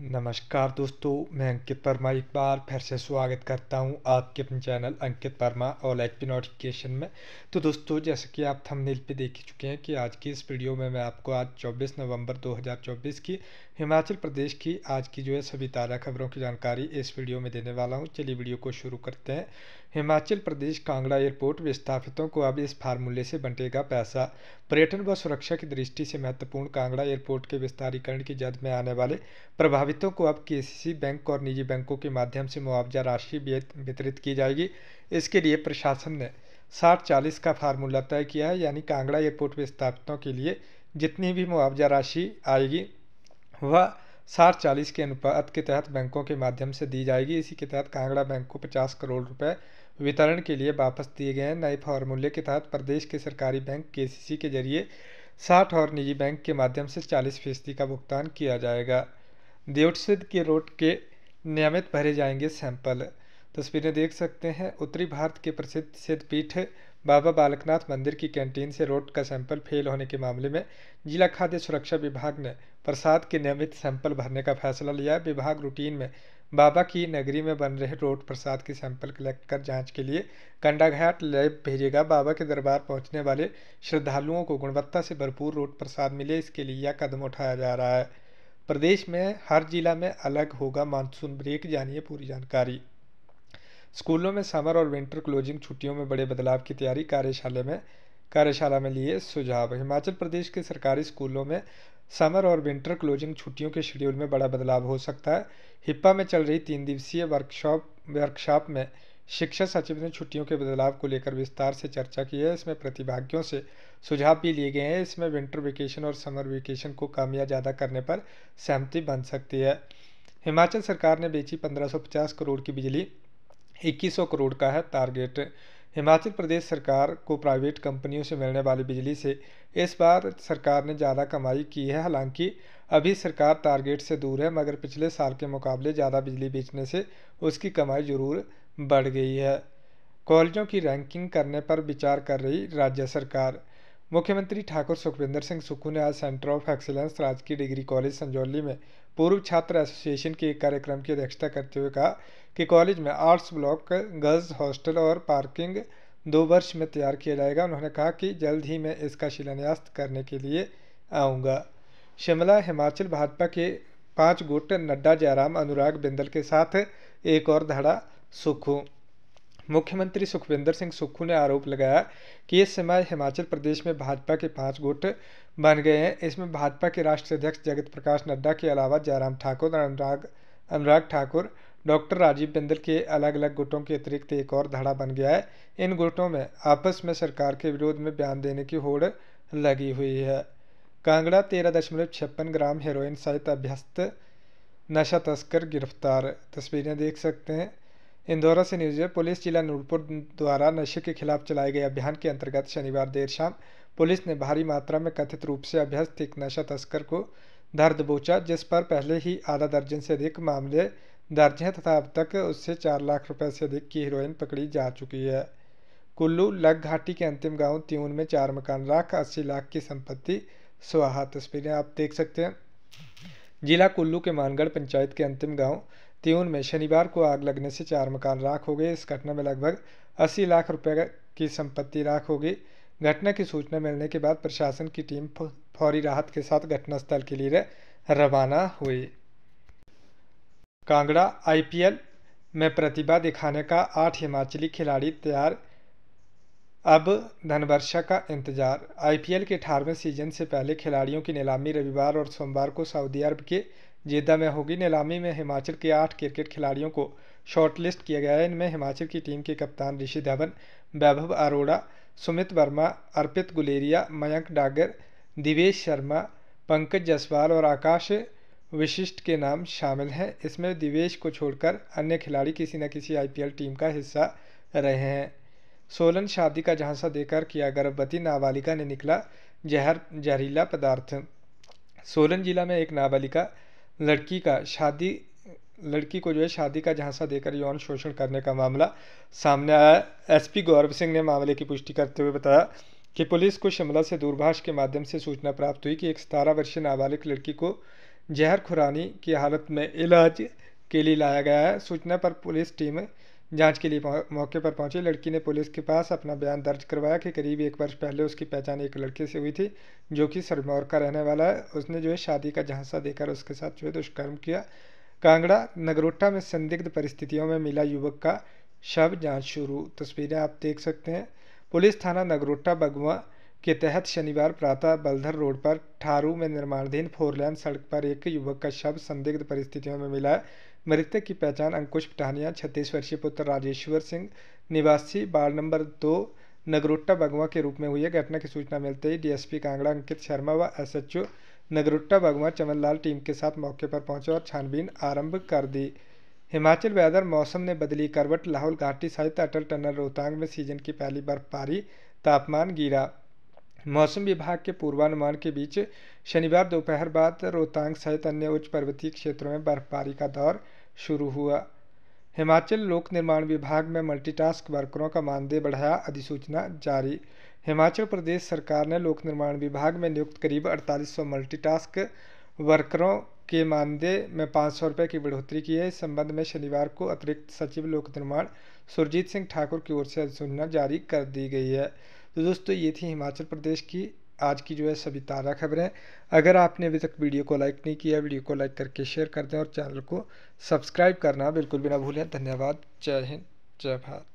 नमस्कार दोस्तों मैं अंकित वर्मा एक बार फिर से स्वागत करता हूं आपके अपने channel Ankit Verma all H P notification में तो दोस्तों जैसे कि आप थंबनेल पे देख ही चुके हैं कि आज की इस वीडियो में मैं आपको आज 24 नवंबर 2024 की हिमाचल प्रदेश की आज की जो है सभी ताज़ा खबरों की जानकारी इस वीडियो में देने वाला हूँ चलिए वीडियो को शुरू करते हैं हिमाचल प्रदेश कांगड़ा एयरपोर्ट विस्थापितों को अब इस फार्मूले से बंटेगा पैसा पर्यटन व सुरक्षा की दृष्टि से महत्वपूर्ण कांगड़ा एयरपोर्ट के विस्तारीकरण की जद में आने वाले प्रभाव प्रभावितों को अब के बैंक और निजी बैंकों के माध्यम से मुआवजा राशि वितरित की जाएगी इसके लिए प्रशासन ने साठ चालीस का फार्मूला तय किया है यानी कांगड़ा एयरपोर्ट विस्थापितों के लिए जितनी भी मुआवजा राशि आएगी वह साठ चालीस के अनुपात के तहत बैंकों के माध्यम से दी जाएगी इसी के तहत कांगड़ा बैंक को पचास करोड़ रुपए वितरण के लिए वापस दिए गए हैं नए फार्मूले के तहत प्रदेश के सरकारी बैंक के के जरिए साठ और निजी बैंक के माध्यम से चालीस फीसदी का भुगतान किया जाएगा देवटसिद्ध के रोड के नियमित भरे जाएंगे सैंपल तस्वीरें देख सकते हैं उत्तरी भारत के प्रसिद्ध सिद्धपीठ बाबा बालकनाथ मंदिर की कैंटीन से रोड का सैंपल फेल होने के मामले में जिला खाद्य सुरक्षा विभाग ने प्रसाद के नियमित सैंपल भरने का फैसला लिया विभाग रूटीन में बाबा की नगरी में बन रहे रोड प्रसाद के सैंपल कलेक्ट कर जांच के लिए कंडाघाट लैब भेजेगा बाबा के दरबार पहुंचने वाले श्रद्धालुओं को गुणवत्ता से भरपूर रोड प्रसाद मिले इसके लिए यह कदम उठाया जा रहा है प्रदेश में हर जिला में अलग होगा मानसून ब्रेक जानिए पूरी जानकारी स्कूलों में समर और विंटर क्लोजिंग छुट्टियों में बड़े बदलाव की तैयारी कार्यशाला में कार्यशाला में लिए सुझाव हिमाचल प्रदेश के सरकारी स्कूलों में समर और विंटर क्लोजिंग छुट्टियों के शेड्यूल में बड़ा बदलाव हो सकता है हिप्पा में चल रही तीन दिवसीय वर्कशॉप वर्कशॉप में शिक्षा सचिव ने छुट्टियों के बदलाव को लेकर विस्तार से चर्चा की है इसमें प्रतिभागियों से सुझाव भी लिए गए हैं इसमें विंटर वेकेशन और समर वेकेशन को कामिया ज़्यादा करने पर सहमति बन सकती है हिमाचल सरकार ने बेची 1550 करोड़ की बिजली 2100 करोड़ का है टारगेट हिमाचल प्रदेश सरकार को प्राइवेट कंपनियों से मिलने वाली बिजली से इस बार सरकार ने ज़्यादा कमाई की है हालांकि अभी सरकार टारगेट से दूर है मगर पिछले साल के मुकाबले ज़्यादा बिजली बेचने से उसकी कमाई जरूर बढ़ गई है कॉलेजों की रैंकिंग करने पर विचार कर रही राज्य सरकार मुख्यमंत्री ठाकुर सुखविंदर सिंह सुक्खू ने आज सेंटर ऑफ एक्सीलेंस राजकीय डिग्री कॉलेज संजौली में पूर्व छात्र एसोसिएशन के एक कार्यक्रम की अध्यक्षता करते हुए कहा कि कॉलेज में आर्ट्स ब्लॉक गर्ल्स हॉस्टल और पार्किंग दो वर्ष में तैयार किया जाएगा उन्होंने कहा कि जल्द ही मैं इसका शिलान्यास करने के लिए आऊँगा शिमला हिमाचल भाजपा के पाँच गुट नड्डा जयराम अनुराग बिंदल के साथ एक और धड़ा सुक्खू मुख्यमंत्री सुखविंदर सिंह सुक्खू ने आरोप लगाया कि इस समय हिमाचल प्रदेश में भाजपा के पांच गुट बन गए हैं इसमें भाजपा के राष्ट्रीय अध्यक्ष जगत प्रकाश नड्डा के अलावा जयराम ठाकुर और अनुराग अनुराग ठाकुर डॉक्टर राजीव बिंदल के अलग अलग गुटों के अतिरिक्त एक और धड़ा बन गया है इन गुटों में आपस में सरकार के विरोध में बयान देने की होड़ लगी हुई है कांगड़ा तेरह दशमलव छप्पन ग्राम हेरोइन सहित अभ्यस्त नशा तस्कर गिरफ्तार तस्वीरें देख सकते हैं इंदौरा से न्यूज पुलिस जिला नूरपुर द्वारा नशे के खिलाफ चलाए गए अभियान के अंतर्गत शनिवार देर शाम पुलिस ने भारी मात्रा में कथित रूप से अभ्यस्त एक नशा तस्कर को धर दबोचा जिस पर पहले ही आधा दर्जन से अधिक मामले दर्ज हैं तथा अब तक उससे चार लाख रुपए से अधिक की हीरोइन पकड़ी जा चुकी है कुल्लू लग घाटी के अंतिम गांव त्यून में चार मकान राख अस्सी लाख की संपत्ति स्वाहा तस्वीरें आप देख सकते हैं जिला कुल्लू के मानगढ़ पंचायत के अंतिम गांव तिउन में शनिवार को आग लगने से चार मकान राख हो गए इस घटना में लगभग 80 लाख रुपए की संपत्ति राख हो गई घटना की सूचना मिलने के बाद प्रशासन की टीम फौरी राहत के साथ घटनास्थल के लिए रवाना हुई कांगड़ा आईपीएल में प्रतिभा दिखाने का आठ हिमाचली खिलाड़ी तैयार अब धनवर्षा का इंतजार आईपीएल के अठारहवें सीजन से पहले खिलाड़ियों की नीलामी रविवार और सोमवार को सऊदी अरब के जेदा में होगी नीलामी में हिमाचल के आठ क्रिकेट खिलाड़ियों को शॉर्टलिस्ट किया गया है इनमें हिमाचल की टीम के कप्तान ऋषि धवन वैभव अरोड़ा सुमित वर्मा अर्पित गुलेरिया मयंक डागर दिवेश शर्मा पंकज जसवाल और आकाश विशिष्ट के नाम शामिल हैं इसमें दिवेश को छोड़कर अन्य खिलाड़ी किसी न किसी आईपीएल टीम का हिस्सा रहे हैं सोलन शादी का झांसा देकर किया गर्भवती नाबालिका ने निकला जहर जहरीला पदार्थ सोलन जिला में एक नाबालिका लड़की का शादी लड़की को जो है शादी का झांसा देकर यौन शोषण करने का मामला सामने आया एसपी गौरव सिंह ने मामले की पुष्टि करते हुए बताया कि पुलिस को शिमला से दूरभाष के माध्यम से सूचना प्राप्त हुई कि एक सतारह वर्षीय नाबालिग लड़की को जहर खुरानी की हालत में इलाज के लिए लाया गया है सूचना पर पुलिस टीम जांच के लिए मौके पर पहुंची लड़की ने पुलिस के पास अपना बयान दर्ज करवाया कि करीब एक वर्ष पहले उसकी पहचान एक लड़के से हुई थी जो कि सरमौर का रहने वाला है उसने जो है शादी का झांसा देकर उसके साथ जो है दुष्कर्म किया कांगड़ा नगरोटा में संदिग्ध परिस्थितियों में मिला युवक का शव जांच शुरू तस्वीरें आप देख सकते हैं पुलिस थाना नगरोटा बगवा के तहत शनिवार प्रातः बलधर रोड पर ठारू में निर्माणाधीन फोरलैन सड़क पर एक युवक का शव संदिग्ध परिस्थितियों में मिला है मृतक की पहचान अंकुश पठानिया छत्तीस वर्षीय पुत्र राजेश्वर सिंह निवासी वार्ड नंबर दो नगरुट्टा बगवा के रूप में हुई है घटना की सूचना मिलते ही डीएसपी कांगड़ा अंकित शर्मा व एसएचओ नगरुट्टा बगवा चमनलाल टीम के साथ मौके पर पहुंचे और छानबीन आरंभ कर दी हिमाचल वेदर मौसम ने बदली करवट लाहौल घाटी सहित अटल टनल रोहतांग में सीजन की पहली बर्फबारी तापमान गिरा मौसम विभाग के पूर्वानुमान के बीच शनिवार दोपहर बाद रोहतांग सहित अन्य उच्च पर्वतीय क्षेत्रों में बर्फबारी का दौर शुरू हुआ हिमाचल लोक निर्माण विभाग में मल्टीटास्क वर्करों का मानदेय बढ़ाया अधिसूचना जारी हिमाचल प्रदेश सरकार ने लोक निर्माण विभाग में नियुक्त करीब 4800 मल्टीटास्क वर्करों के मानदेय में पाँच सौ रुपये की बढ़ोतरी की है इस संबंध में शनिवार को अतिरिक्त सचिव लोक निर्माण सुरजीत सिंह ठाकुर की ओर से अधिसूचना जारी कर दी गई है तो दोस्तों ये थी हिमाचल प्रदेश की आज की जो है सभी ताज़ा खबरें अगर आपने अभी तक वीडियो को लाइक नहीं किया वीडियो को लाइक करके शेयर कर दें और चैनल को सब्सक्राइब करना बिल्कुल भी ना भूलें धन्यवाद जय हिंद जय भारत